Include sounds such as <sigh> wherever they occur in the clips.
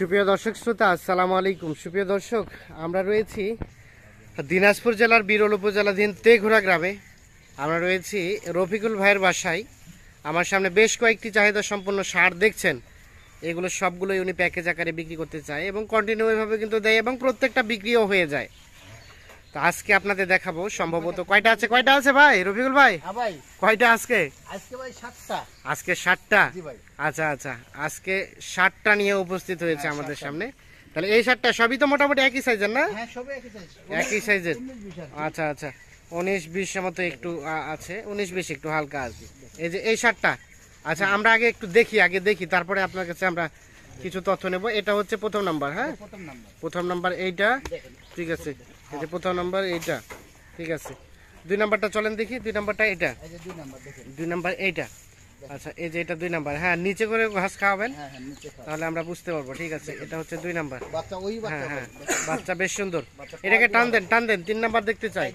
সুপ্রিয় দর্শক শ্রোতা আসসালামু আলাইকুম সুপ্রিয় দর্শক আমরা রয়েছি দিনাজপুর জেলার বিরল উপজেলাধীন তেঘোড়া গ্রামে আমরা রয়েছি রফিকুল ভাইয়ের বাসায় আমার সামনে বেশ কয়েকটি চাহিদা সম্পন্ন সার দেখছেন এগুলো সবগুলোই উনি প্যাকেজ আকারে বিক্রি করতে চায় এবং কন্টিনিউভাবে কিন্তু দেয় এবং প্রত্যেকটা বিক্রিও হয়ে যায় তো আজকে আপনাদের দেখাবো সম্ভবত কয়টা আছে কয়টা আছে ভাই রফিকুল ভাই হ্যাঁ কয়টা আজকে আজকে ভাই আজকে আচ্ছা আচ্ছা আজকে ষাটটা নিয়ে উপস্থিত হয়েছে হ্যাঁ, আমাদের সামনে তাহলে এই 7টা সবই তো মোটামুটি একই সাইজের না হ্যাঁ, একই সাইজের আচ্ছা আচ্ছা উনিশ বিশ মতো একটু আছে উনিশ বিশ একটু হালকা আছে এই যে এই 7টা আচ্ছা আমরা আগে একটু দেখি আগে দেখি তারপরে আপনার কাছে আমরা কিছু তথ্য নেব এটা হচ্ছে প্রথম নাম্বার হ্যাঁ প্রথম প্রথম নাম্বার এইটা ঠিক আছে এই যে প্রথম নাম্বার এইটা ঠিক আছে দুই নাম্বারটা চলেন দেখি দুই নাম্বারটা এটা দুই নাম্বার এইটা আচ্ছা এই যে এটা দুই নাম্বার হ্যাঁ নিচে করে ঘাস খাওয়াবেন হ্যাঁ, হ্যাঁ, তাহলে আমরা বুঝতে পারবো ঠিক আছে এটা হচ্ছে দুই নাম্বার হ্যাঁ হ্যাঁ বাচ্চা বেশ সুন্দর এটাকে টান দেন টান দেন তিন নাম্বার দেখতে চাই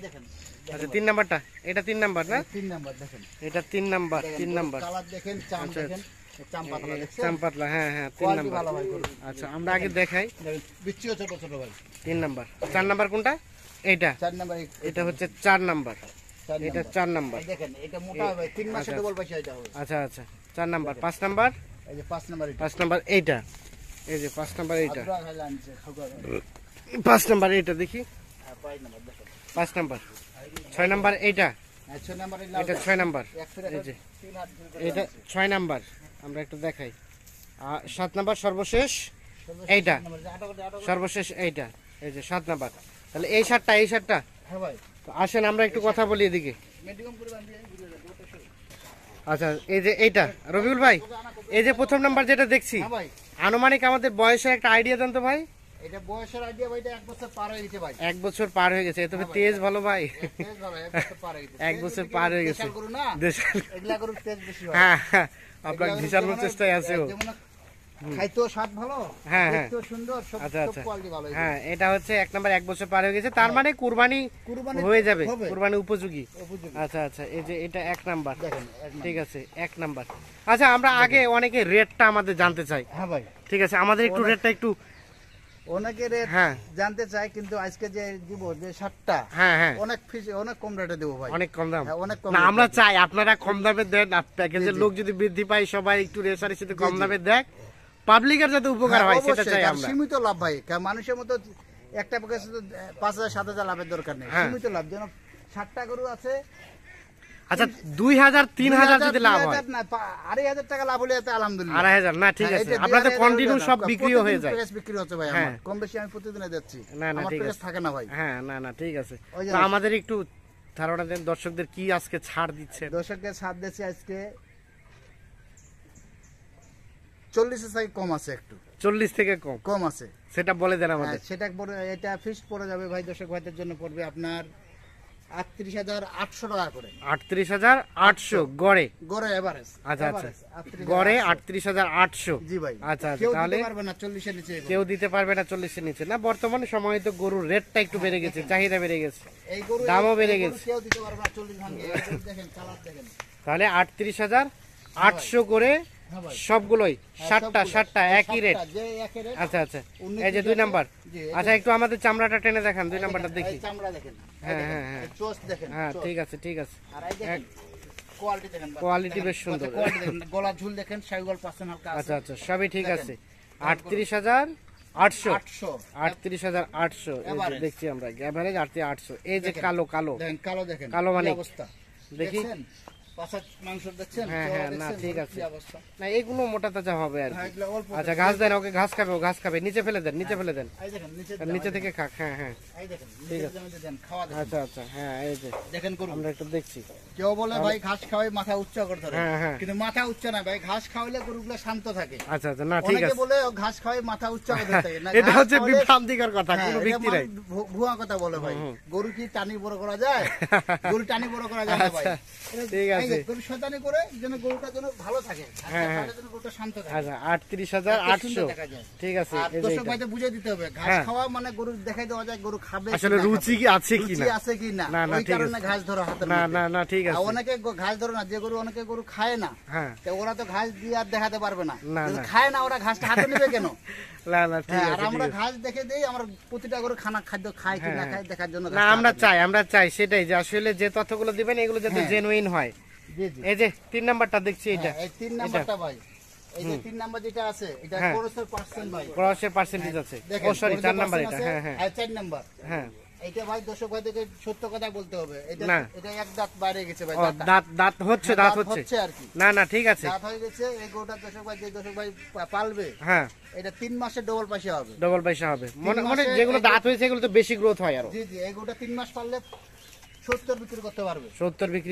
আচ্ছা তিন নাম্বারটা এটা তিন নাম্বার না তিন নাম্বার দেখেন এটা তিন নাম্বার তিন নাম্বার দেখেন চামপাতলা হ্যাঁ হ্যাঁ আচ্ছা আমরা আগে দেখাই তিন নাম্বার চার নাম্বার কোনটা এইটা চার নাম্বার এটা হচ্ছে চার নাম্বার এটা চার নাম্বার আচ্ছা আচ্ছা, আচ্ছা আচ্ছা চার নাম্বার পাঁচ নাম্বার এই যে পাঁচ নাম্বার পাঁচ নাম্বার এইটা এই যে পাঁচ নাম্বার এইটা পাঁচ নাম্বার এইটা দেখি হ্যাঁ, পাঁচ নাম্বার ছয় নম্বর এইটা এটা হ্যাঁ, ছয় নম্বর এই যে এটা ছয় নাম্বার আমরা একটু দেখাই সাত নাম্বার সর্বশেষ এইটা সর্বশেষ এইটা এই যে সাত নাম্বার তাহলে এই শার্টটা এই শার্টটা হ্যাঁ আসেন আমরা একটু কথা বলি এদিকে আচ্ছা এই যে এইটা রবিউল ভাই এই যে প্রথম নাম্বার যেটা দেখছি হ্যাঁ আনুমানিক আমাদের বয়সে একটা আইডিয়া দেন তো ভাই এক বছর পার হয়ে গেছে তবে তেজ ভালো ভাই এক বছর পার হয়ে গেছে হ্যাঁ, হ্যাঁ, হ্যাঁ আপনার চেষ্টায় হ্যাঁ, আচ্ছা, আচ্ছা। এটা হচ্ছে এক এক বছর পার হয়ে গেছে তার মানে কুরবানি হয়ে যাবে কুরবানি উপযোগী আচ্ছা আচ্ছা এই যে এটা এক নাম্বার ঠিক আছে এক নাম্বার আচ্ছা আমরা আগে অনেকে রেটটা আমাদের জানতে চাই ভাই ঠিক আছে আমাদের একটু রেটটা একটু লোক যদি বৃদ্ধি পায় সবাই একটু রেসারেসিতে কম দামে দেখ পাবলিকের যাতে উপকার হ্যাঁ, হয় সীমিত লাভ ভাই মানুষের মতো একটা পাঁচ হাজার সাত হাজার লাভের দরকার নেই হ্যাঁ। সীমিত লাভ যেন ষাটটা গরু আছে আচ্ছা দুই হাজার তিন হাজার যদি লাভ হয় আড়াই হাজার টাকা লাভ হলে আলহামদুলিল্লাহ আড়াই হাজার না ঠিক হ্যাঁ, আছে আপনাদের কন্টিনিউ সব হয়ে যায় বিক্রি হচ্ছে ভাই হ্যাঁ। কম বেশি আমি প্রতিদিনে যাচ্ছি না না ঠিক আছে থাকে না ভাই হ্যাঁ না না ঠিক আছে তো আমাদের একটু ধারণা দেন দর্শকদের কি আজকে ছাড় দিচ্ছে দর্শকদের ছাড় দিচ্ছে আজকে চল্লিশের সাইজ কম আছে একটু চল্লিশ থেকে কম কম আছে সেটা বলে দেন হ্যাঁ, আমাদের সেটা এটা ফিক্সড পড়ে যাবে ভাই দর্শক ভাইদের জন্য পড়বে আপনার আটত্রিশ হাজার আটশো টাকা করে আটত্রিশ হাজার আটশো গড়ে আচ্ছা, আচ্ছা। গড়ে আটত্রিশ হাজার আটশো জি আচ্ছা, আচ্ছা তাহলে কেউ দিতে পারবে না চল্লিশের নিচে না বর্তমানে সময় তো গরুর রেটটা একটু বেড়ে গেছে চাহিদা বেড়ে গেছে দামও বেড়ে গেছে তাহলে আটত্রিশ হাজার আটশো করে হ্যাঁ, সবগুলোই সাতটা সাতটা একই রেট আচ্ছা আচ্ছা এই যে দুই নাম্বার আচ্ছা একটু আমাদের চামড়াটা টেনে দেখান দুই নাম্বারটা দেখি হ্যাঁ, হ্যাঁ হ্যাঁ হ্যাঁ হ্যাঁ ঠিক আছে ঠিক আছে কোয়ালিটি বেশ সুন্দর গলা ঝুল দেখেন আচ্ছা আচ্ছা সবই ঠিক আছে আটত্রিশ হাজার আটশো আটত্রিশ হাজার আটশো দেখছি আমরা অ্যাভারেজ আটত্রিশ আটশো এই যে কালো কালো কালো দেখেন কালো মানে দেখি হ্যাঁ, হ্যাঁ, এগুলো মোটা তাজা হবে আর হ্যাঁ, আচ্ছা ঘাস দেন ওকে ঘাস খাবে ও ঘাস খাবে নিচে ফেলে দেন নিচে আচ্ছা, ফেলে দেন নিচে থেকে হ্যাঁ হ্যাঁ ঠিক আছে আচ্ছা আচ্ছা হ্যাঁ এই যে আমরা দেখছি কেউ বলে ভাই ঘাস খাওয়াই মাথা উচ্চ হ্যাঁ, হ্যাঁ। কিন্তু মাথা উচ্চ না ভাই ঘাস গরুগুলো শান্ত থাকে আচ্ছা আচ্ছা না ঠিক আছে বলে ঘাস খাওয়াই মাথা উচ্চ <laughs> এটা হচ্ছে বিভ্রান্তিকর কথা হ্যাঁ, কোনো ব্যক্তি মানে নাই ভুয়া কথা বলে ভাই গরু কি টানি বড় করা যায় <laughs> গরু টানি বড় করা যায় না ভাই আচ্ছা, ঠিক আছে গরু শয়তানি করে যেন গরুটা যেন ভালো থাকে আচ্ছা, গরুটা শান্ত থাকে আচ্ছা 38800 ঠিক আছে এই যে ভাইতে বুঝিয়ে দিতে হবে ঘাস খাওয়া মানে গরু দেখাই দেওয়া যায় গরু খাবে আসলে রুচি কি আছে কি না আছে কি না না ঠিক আছে ঘাস ধরা হাতে না না না ঠিক অনেকে ঘাস না যে গরু অনেকে গরু খায় না হ্যাঁ ওরা তো ঘাস দিয়ে আর দেখাতে পারবে না খায় না ওরা ঘাসটা হাতে নেবে কেন <laughs> হ্যাঁ, আমরা হ্যাঁ। দেখার চাই আমরা চাই সেটাই যে আসলে যে গুলো দিবেন এগুলো যাতে জেনুইন হ্যাঁ। হয় এই যে তিন নাম্বারটা দেখছি এটা তিন নাম্বারটা ভাই এই যে তিন নাম্বার যেটা আছে এটা ক্রসের ভাই আছে ও সরি চার নাম্বার এটা হ্যাঁ হ্যাঁ আর চার নাম্বার হ্যাঁ এটা এক দাঁত গেছে ভাই দাঁত দাঁত হচ্ছে দাঁত হচ্ছে আর কি না না ঠিক আছে দাঁত হয়ে গেছে ভাই যে ভাই পালবে হ্যাঁ এটা ডবল পয়সা হবে ডবল পয়সা হবে যেগুলো দাঁত হয়েছে এগুলো তো বেশি গ্রোথ হয় আর জি এই গোটা মাস পাললে সত্তর বিক্রি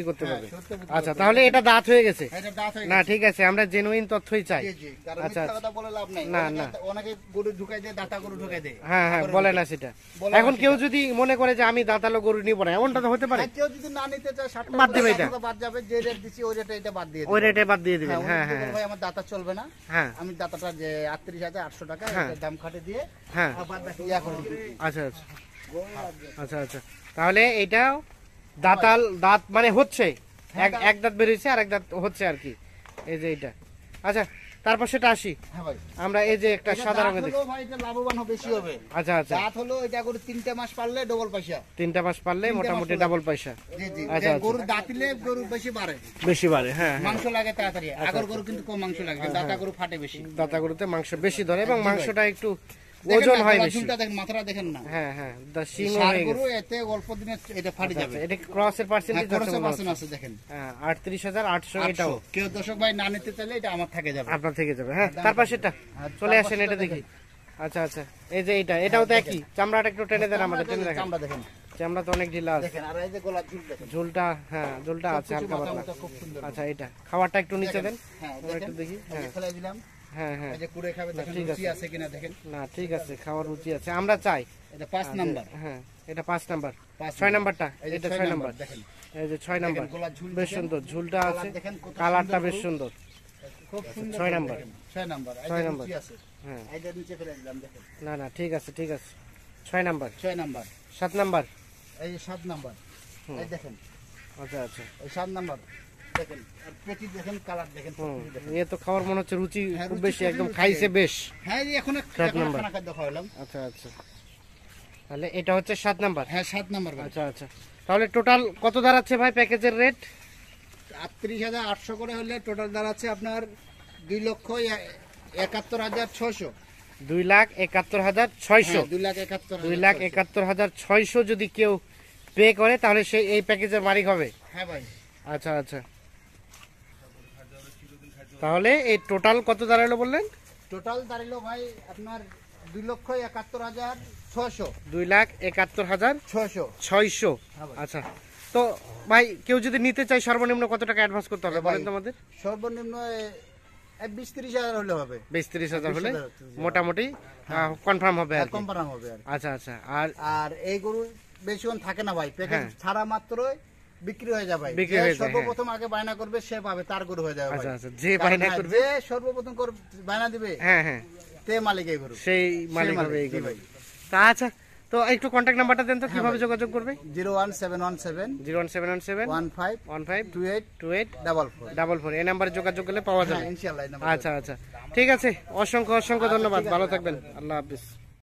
করতে পারবে হ্যাঁ, আচ্ছা তাহলে এটা দাঁত হয়ে গেছে হ্যাঁ, না ঠিক আছে আমরা জেনুইন তথ্যই চাই আচ্ছা না না হ্যাঁ হ্যাঁ বলে না সেটা এখন কেউ যদি মনে করে যে আমি দাঁতালো গরু নিব না এমনটা তো হতে পারে না নিতে চায় বাদ দেবে এটা ওই রেটে বাদ দিয়ে ওই হ্যাঁ হ্যাঁ, হ্যাঁ আমার দাঁতা চলবে না হ্যাঁ আমি দাঁতাটা যে আটত্রিশ হাজার আটশো টাকা দাম খাটে দিয়ে হ্যাঁ আচ্ছা আচ্ছা আচ্ছা আচ্ছা তাহলে এটাও দাঁতাল দাঁত মানে হচ্ছে হ্যাঁ, এক দাঁত বেরিয়েছে আর এক দাঁত হচ্ছে আর কি এই যে এটা আচ্ছা তারপর সেটা আসি হ্যাঁ আমরা এই যে একটা সাদা রঙের দেখি ভাই এটা লাভবান হবে বেশি হবে আচ্ছা আচ্ছা হলো এটা তিনটা মাস পারলে পয়সা তিনটা মাস মোটামুটি ডাবল পয়সা জি জি আচ্ছা, আচ্ছা। গরু দাঁতিলে গরু বেশি বাড়ে বেশি বাড়ে হ্যাঁ, হ্যাঁ। মাংস লাগে তাড়াতাড়ি আচ্ছা, আগর আচ্ছা। গরু কিন্তু কম মাংস লাগে দাঁতা গরু ফাটে বেশি দাঁতা গরুতে মাংস বেশি ধরে এবং মাংসটা একটু ওজন হয় বেশি মাথাটা দেখেন না হ্যাঁ হ্যাঁ দা সিং এতে অল্প দিনে এটা আচ্ছা, আচ্ছা, যাবে এটা পার্সেন্টেজ হ্যাঁ, আছে আছে দেখেন হ্যাঁ 38800 এটাও কেউ ভাই না নিতে চাইলে এটা আমার থেকে যাবে আপনার থেকে যাবে হ্যাঁ তার পাশে এটা হ্যাঁ, চলে আসেন এটা দেখি আচ্ছা আচ্ছা এই যে এটা হ্যাঁ, এটাও তো একই চামড়াটা একটু টেনে দেন আমাদের টেনে দেখেন চামড়া দেখেন চামড়া তো অনেক ঢিলা আছে দেখেন আর এই যে গোলাপ ঝুল দেখেন ঝুলটা হ্যাঁ ঝুলটা আছে হালকা পাতলা আচ্ছা এটা খাবারটা একটু নিচে দেন হ্যাঁ একটু দেখি হ্যাঁ দিলাম হ্যাঁ, হ্যাঁ। না ঝুলটা আছে কালারটা বেশ সুন্দর হ্যাঁ। না না ঠিক আছে ঠিক আছে ছয় নম্বর ছয় নম্বর সাত নম্বর এই 7 নাম্বার এই দেখেন আচ্ছা আচ্ছা এই 7 নাম্বার দেখেন ইয়ে তো মনে হচ্ছে রুচি হ্যাঁ, বেশি একদম খাইছে বেশ হ্যাঁ আচ্ছা আচ্ছা তাহলে এটা হচ্ছে সাত হ্যাঁ সাত আচ্ছা আচ্ছা তাহলে টোটাল কত দাঁড়াচ্ছে ভাই প্যাকেজের রেট আটত্রিশ হাজার আটশো করে হলে টোটাল দাঁড়াচ্ছে আপনার দুই লক্ষ একাত্তর হাজার ছয়শো দুই লাখ একাত্তর হাজার ছয়শো হ্যাঁ, দুই লাখ একাত্তর দুই লাখ একাত্তর হাজার ছয়শো যদি কেউ পে করে তাহলে সে এই প্যাকেজের মালিক হবে হ্যাঁ ভাই আচ্ছা আচ্ছা তাহলে এই টোটাল কত দাঁড়ালো বললেন টোটাল দাঁড়ালো ভাই আপনার দুই লক্ষ একাত্তর হাজার ছশো দুই লাখ একাত্তর হাজার ছয়শো ছয়শো হ্যাঁ আচ্ছা তো ভাই কেউ যদি নিতে চাই সর্বনিম্ন কত টাকা অ্যাডভান্স করতে হবে হ্যাঁ বলেন তোমাদের সর্বনিম্ন বিশ হাজার হলে হবে বিশ হাজার হলে মোটামুটি কনফার্ম হ্যাঁ। হবে কনফার্ম হবে আচ্ছা আচ্ছা আর আর এই গরু বেশিক্ষণ থাকে না ভাই ছাড়া মাত্রই হ্যাঁ। করবে আচ্ছা, আচ্ছা, হ্যাঁ, হ্যাঁ। এই আচ্ছা, যোগাযোগ করলে পাওয়া যাবে আচ্ছা আচ্ছা ঠিক আছে অসংখ্য অসংখ্য ধন্যবাদ ভালো থাকবেন আল্লাহ হাফিজ